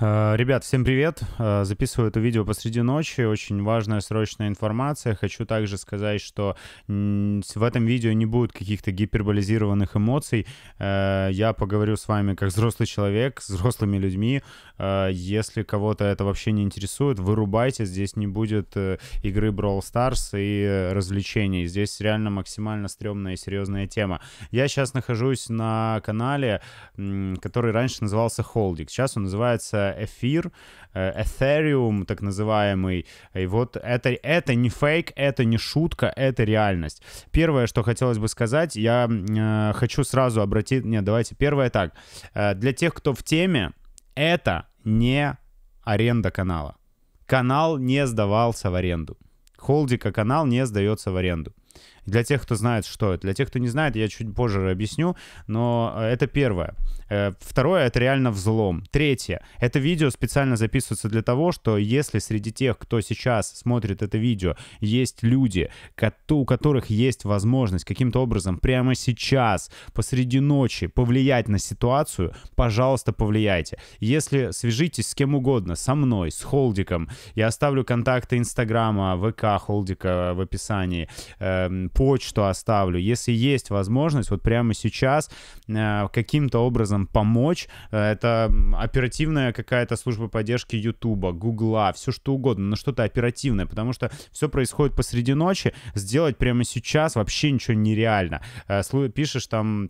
Э, ребят, всем привет. Э, записываю это видео посреди ночи. Очень важная срочная информация. Хочу также сказать, что в этом видео не будет каких-то гиперболизированных эмоций. Э, я поговорю с вами как взрослый человек, с взрослыми людьми. Если кого-то это вообще не интересует, вырубайте. Здесь не будет игры Brawl Stars и развлечений. Здесь реально максимально стрёмная и серьезная тема. Я сейчас нахожусь на канале, который раньше назывался Holding. Сейчас он называется эфир, э, Ethereum, так называемый. И вот это, это не фейк, это не шутка, это реальность. Первое, что хотелось бы сказать, я э, хочу сразу обратить... Нет, давайте первое так. Э, для тех, кто в теме, это не аренда канала. Канал не сдавался в аренду. Холдика канал не сдается в аренду. Для тех, кто знает, что это. Для тех, кто не знает, я чуть позже объясню, но э, это первое. Э, второе — это реально взлом. Третье — это видео специально записывается для того, что если среди тех, кто сейчас смотрит это видео, есть люди, у которых есть возможность каким-то образом прямо сейчас, посреди ночи, повлиять на ситуацию, пожалуйста, повлияйте. Если свяжитесь с кем угодно, со мной, с холдиком, я оставлю контакты Инстаграма, ВК холдика в описании, эм, почту оставлю. Если есть возможность вот прямо сейчас э, каким-то образом помочь, э, это оперативная какая-то служба поддержки Ютуба, Гугла, все что угодно, но что-то оперативное, потому что все происходит посреди ночи, сделать прямо сейчас вообще ничего нереально. Э, пишешь там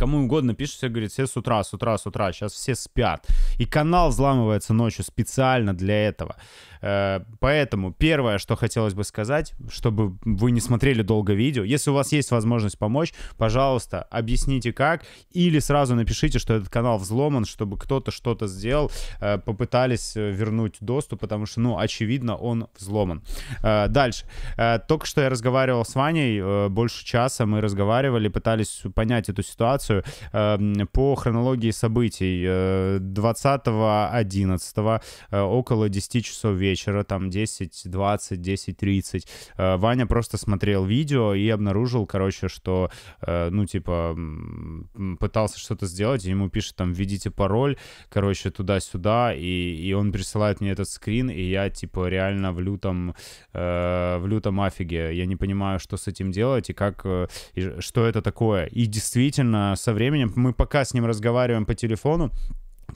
Кому угодно пишет, все говорит, все с утра, с утра, с утра, сейчас все спят. И канал взламывается ночью специально для этого. Э, поэтому первое, что хотелось бы сказать, чтобы вы не смотрели долго видео, если у вас есть возможность помочь, пожалуйста, объясните как, или сразу напишите, что этот канал взломан, чтобы кто-то что-то сделал, э, попытались э, вернуть доступ, потому что, ну, очевидно, он взломан. Дальше. Только что я разговаривал с Ваней, больше часа мы разговаривали, пытались понять эту ситуацию эм, по хронологии событий. 20.11 около 10 часов вечера вечера, там 10, 20, 10, 30. Ваня просто смотрел видео и обнаружил, короче, что, э, ну, типа, пытался что-то сделать, и ему пишет там, введите пароль, короче, туда-сюда, и, и он присылает мне этот скрин, и я, типа, реально в лютом, э, в лютом офиге. Я не понимаю, что с этим делать и как, э, и что это такое. И действительно, со временем мы пока с ним разговариваем по телефону,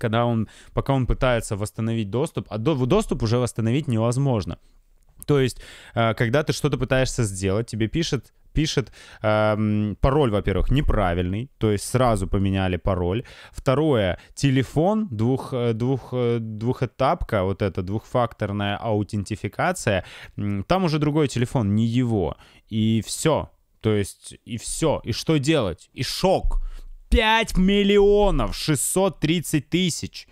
когда он, пока он пытается восстановить доступ, а до, доступ уже восстановить невозможно. То есть, э, когда ты что-то пытаешься сделать, тебе пишет пишет эм, пароль, во-первых, неправильный, то есть сразу поменяли пароль. Второе, телефон двух, э, двух, э, двухэтапка, вот эта двухфакторная аутентификация, там уже другой телефон, не его. И все, то есть и все, и что делать, и шок. 5 миллионов 630 тысяч.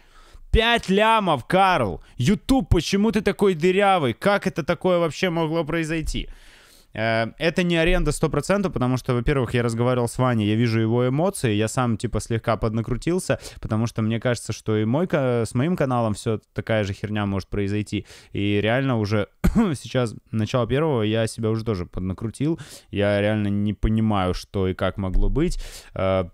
5 лямов, Карл. Ютуб почему ты такой дырявый? Как это такое вообще могло произойти? Э, это не аренда 100%, потому что, во-первых, я разговаривал с Ваней, я вижу его эмоции, я сам, типа, слегка поднакрутился, потому что мне кажется, что и мой, с моим каналом все такая же херня может произойти. И реально уже сейчас, начало первого, я себя уже тоже поднакрутил, я реально не понимаю, что и как могло быть э,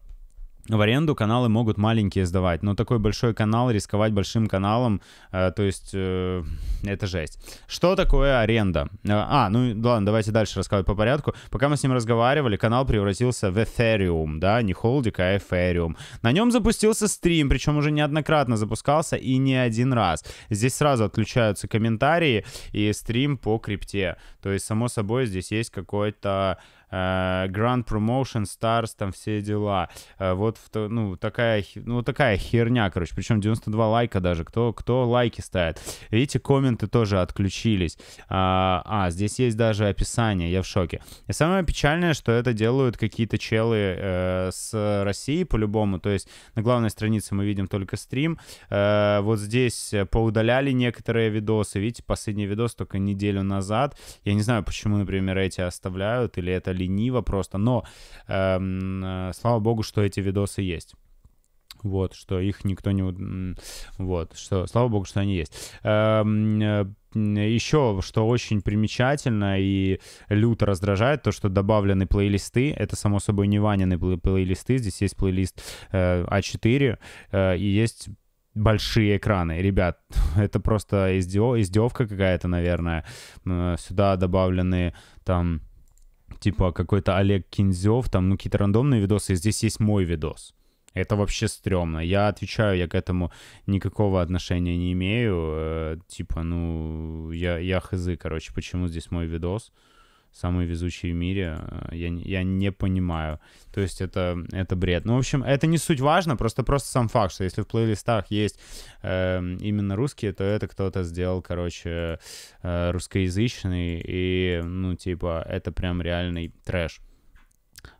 в аренду каналы могут маленькие сдавать, но такой большой канал рисковать большим каналом, э, то есть э, это жесть. Что такое аренда? Э, а, ну ладно, давайте дальше рассказывать по порядку. Пока мы с ним разговаривали, канал превратился в Ethereum, да, не холдик, а Ethereum. На нем запустился стрим, причем уже неоднократно запускался и не один раз. Здесь сразу отключаются комментарии и стрим по крипте. То есть, само собой, здесь есть какой-то Э, Grand Promotion, Stars, там все дела. Э, вот, ну, такая, ну, такая херня, короче. Причем 92 лайка даже. Кто, кто лайки ставит? Видите, комменты тоже отключились. А, а, здесь есть даже описание, я в шоке. И самое печальное, что это делают какие-то челы э, с России по-любому. То есть на главной странице мы видим только стрим. Э, вот здесь поудаляли некоторые видосы. Видите, последний видос только неделю назад. Я не знаю, почему, например, эти оставляют или это лениво просто, но эм, э, слава богу, что эти видосы есть. Вот, что их никто не... Вот, что, слава богу, что они есть. Эм, э, еще, что очень примечательно и люто раздражает, то, что добавлены плейлисты. Это, само собой, не Ванины плейлисты. Здесь есть плейлист э, А4 и есть большие экраны. Ребят, это просто издевка какая-то, наверное. Сюда добавлены там типа какой-то Олег Кинзев, там, ну, какие-то рандомные видосы, и здесь есть мой видос. Это вообще стрёмно. Я отвечаю, я к этому никакого отношения не имею. Э, типа, ну, я, я хз, короче, почему здесь мой видос? самые везучие в мире. Э, я, я не понимаю. То есть это, это бред. Ну, в общем, это не суть важно, просто просто сам факт, что если в плейлистах есть э, именно русские, то это кто-то сделал, короче, э, русскоязычный, и, ну, типа, это прям реальный трэш.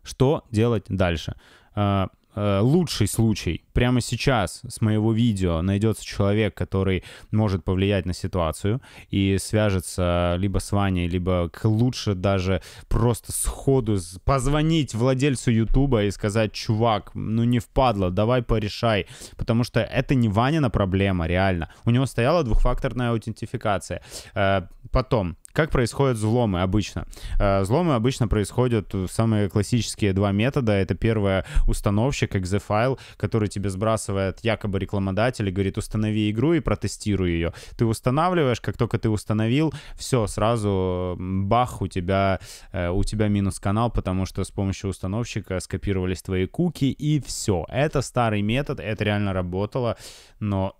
Что делать дальше? Э, Э, лучший случай прямо сейчас с моего видео найдется человек, который может повлиять на ситуацию и свяжется либо с Ваней, либо к лучше даже просто сходу позвонить владельцу Ютуба и сказать, чувак, ну не впадло, давай порешай, потому что это не Ванина проблема, реально. У него стояла двухфакторная аутентификация. Э, потом, как происходят взломы обычно? Э, взломы обычно происходят самые классические два метода. Это первое — установщик, exe-файл, который тебе сбрасывает якобы рекламодатель и говорит, установи игру и протестируй ее. Ты устанавливаешь, как только ты установил, все, сразу бах, у тебя, э, у тебя минус канал, потому что с помощью установщика скопировались твои куки, и все. Это старый метод, это реально работало, но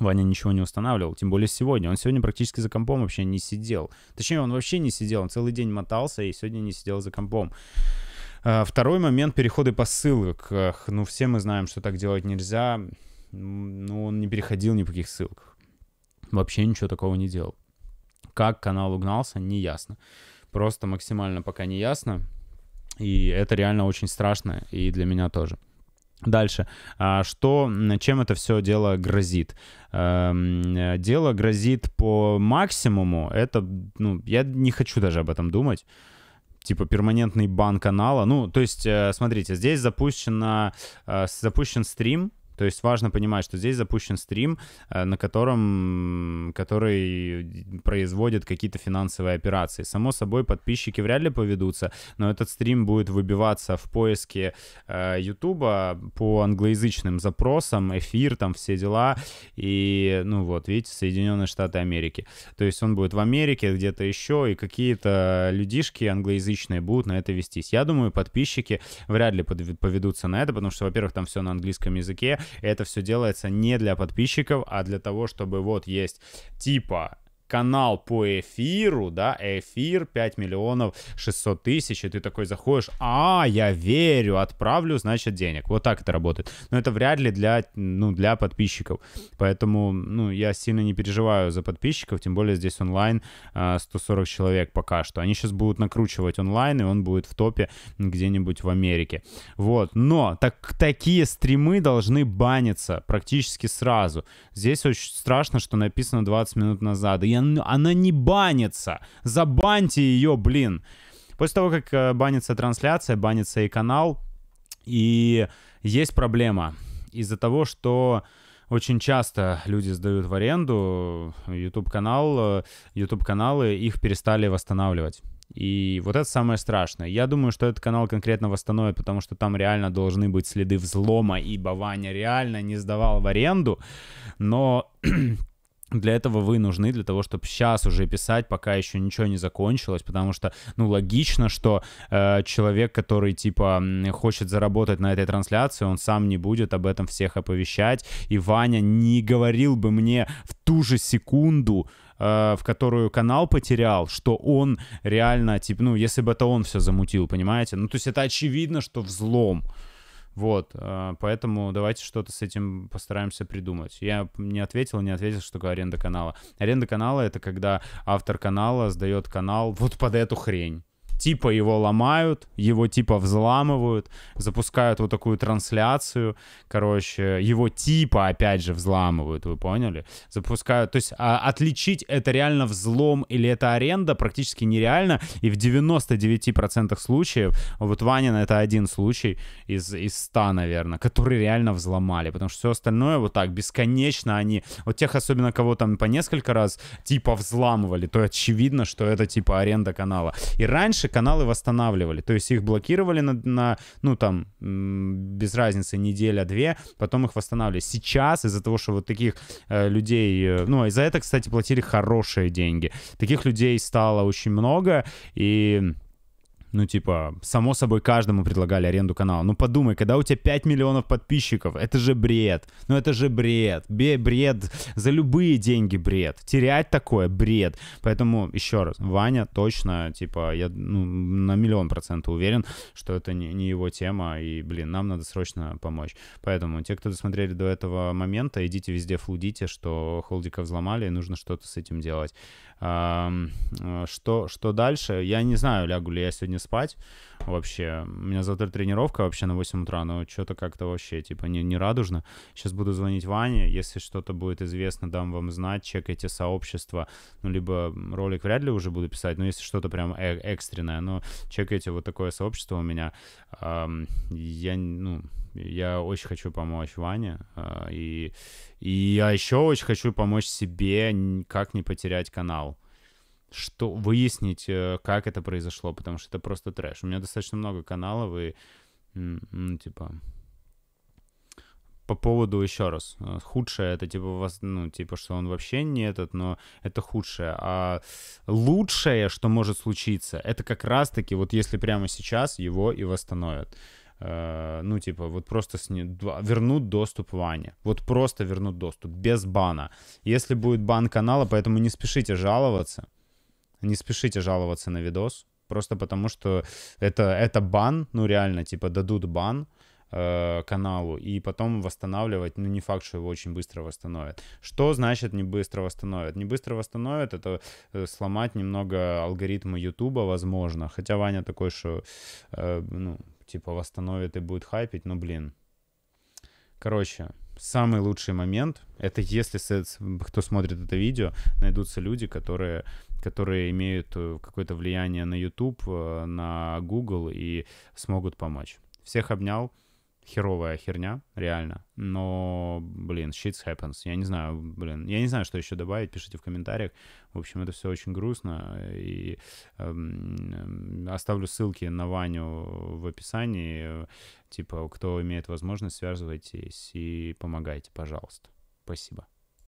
Ваня ничего не устанавливал, тем более сегодня. Он сегодня практически за компом вообще не сидел. Точнее, он вообще не сидел, он целый день мотался и сегодня не сидел за компом. А, второй момент — переходы по ссылках. Ну, все мы знаем, что так делать нельзя. Ну, он не переходил ни по каких ссылках. Вообще ничего такого не делал. Как канал угнался, не ясно. Просто максимально пока не ясно. И это реально очень страшно, и для меня тоже. Дальше. А, что, чем это все дело грозит? Эм, э, дело грозит по максимуму. Это, ну, я не хочу даже об этом думать типа перманентный бан канала. Ну, то есть, э, смотрите, здесь запущено, э, запущен стрим, то есть важно понимать, что здесь запущен стрим, э, на котором, который производит какие-то финансовые операции. Само собой, подписчики вряд ли поведутся, но этот стрим будет выбиваться в поиске YouTube э, по англоязычным запросам, эфир, там все дела. И, ну вот, видите, Соединенные Штаты Америки. То есть он будет в Америке, где-то еще, и какие-то людишки англоязычные будут на это вестись. Я думаю, подписчики вряд ли поведутся на это, потому что, во-первых, там все на английском языке, это все делается не для подписчиков, а для того, чтобы вот есть типа канал по эфиру, да, эфир 5 миллионов 600 тысяч, и ты такой заходишь, а, я верю, отправлю, значит, денег. Вот так это работает. Но это вряд ли для, ну, для подписчиков. Поэтому, ну, я сильно не переживаю за подписчиков, тем более здесь онлайн 140 а, человек пока что. Они сейчас будут накручивать онлайн, и он будет в топе где-нибудь в Америке. Вот, но так, такие стримы должны баниться практически сразу. Здесь очень страшно, что написано 20 минут назад, и я она, не банится. Забаньте ее, блин. После того, как э, банится трансляция, банится и канал, и есть проблема из-за того, что очень часто люди сдают в аренду э, YouTube канал, э, YouTube каналы их перестали восстанавливать. И вот это самое страшное. Я думаю, что этот канал конкретно восстановит, потому что там реально должны быть следы взлома, ибо Ваня реально не сдавал в аренду, но для этого вы нужны, для того, чтобы сейчас уже писать, пока еще ничего не закончилось, потому что, ну, логично, что э, человек, который, типа, хочет заработать на этой трансляции, он сам не будет об этом всех оповещать, и Ваня не говорил бы мне в ту же секунду, э, в которую канал потерял, что он реально, типа, ну, если бы это он все замутил, понимаете? Ну, то есть это очевидно, что взлом. Вот, а, поэтому давайте что-то с этим постараемся придумать. Я не ответил, не ответил, что такое аренда канала. Аренда канала — это когда автор канала сдает канал вот под эту хрень типа его ломают, его типа взламывают, запускают вот такую трансляцию, короче, его типа опять же взламывают, вы поняли? Запускают, то есть а, отличить это реально взлом или это аренда практически нереально, и в 99% случаев, вот Ванин это один случай из, из 100, наверное, который реально взломали, потому что все остальное вот так, бесконечно они, вот тех особенно кого там по несколько раз типа взламывали, то очевидно, что это типа аренда канала. И раньше, каналы восстанавливали, то есть их блокировали на, на ну там, без разницы, неделя-две, потом их восстанавливали. Сейчас из-за того, что вот таких э, людей, э, ну, а и за это, кстати, платили хорошие деньги. Таких людей стало очень много, и ну, типа, само собой, каждому предлагали аренду канала. Ну, подумай, когда у тебя 5 миллионов подписчиков, это же бред. Ну, это же бред. Бе бред. За любые деньги бред. Терять такое бред. Поэтому, еще раз, Ваня точно, типа, я ну, на миллион процентов уверен, что это не, не его тема, и, блин, нам надо срочно помочь. Поэтому, те, кто досмотрели до этого момента, идите везде флудите, что холдика взломали, и нужно что-то с этим делать. Э, что, что дальше? Я не знаю, лягу ли я сегодня спать вообще. У меня завтра тренировка вообще на 8 утра, но что-то как-то вообще, типа, не, не радужно. Сейчас буду звонить Ване, если что-то будет известно, дам вам знать, чекайте сообщество. Ну, либо ролик вряд ли уже буду писать, но если что-то прям э экстренное, но чекайте вот такое сообщество у меня. Эм, я, ну, я очень хочу помочь Ване, э, и, и я еще очень хочу помочь себе, как не потерять канал что выяснить, э, как это произошло, потому что это просто трэш. У меня достаточно много каналов, и, ну, типа, по поводу еще раз. Э, худшее это типа вас, ну, типа, что он вообще не этот, но это худшее. А лучшее, что может случиться, это как раз-таки вот если прямо сейчас его и восстановят. Э, ну, типа, вот просто сни... вернут доступ Ване. Вот просто вернут доступ, без бана. Если будет бан канала, поэтому не спешите жаловаться. Не спешите жаловаться на видос, просто потому что это, это бан, ну реально, типа дадут бан, э, каналу и потом восстанавливать, ну не факт, что его очень быстро восстановят. Что значит не быстро восстановят? Не быстро восстановят, это э, сломать немного алгоритмы Ютуба, возможно. Хотя Ваня такой, что э, ну типа восстановит и будет хайпить, но ну, блин. Короче, самый лучший момент это если кто смотрит это видео, найдутся люди, которые которые имеют э, какое-то влияние на YouTube, э, на Google и смогут помочь. Всех обнял. Херовая херня, реально. Но, блин, shit happens. Я не знаю, блин, я не знаю, что еще добавить. Пишите в комментариях. В общем, это все очень грустно. И э, оставлю ссылки на Ваню в описании. Типа, кто имеет возможность, связывайтесь и помогайте, пожалуйста. Спасибо.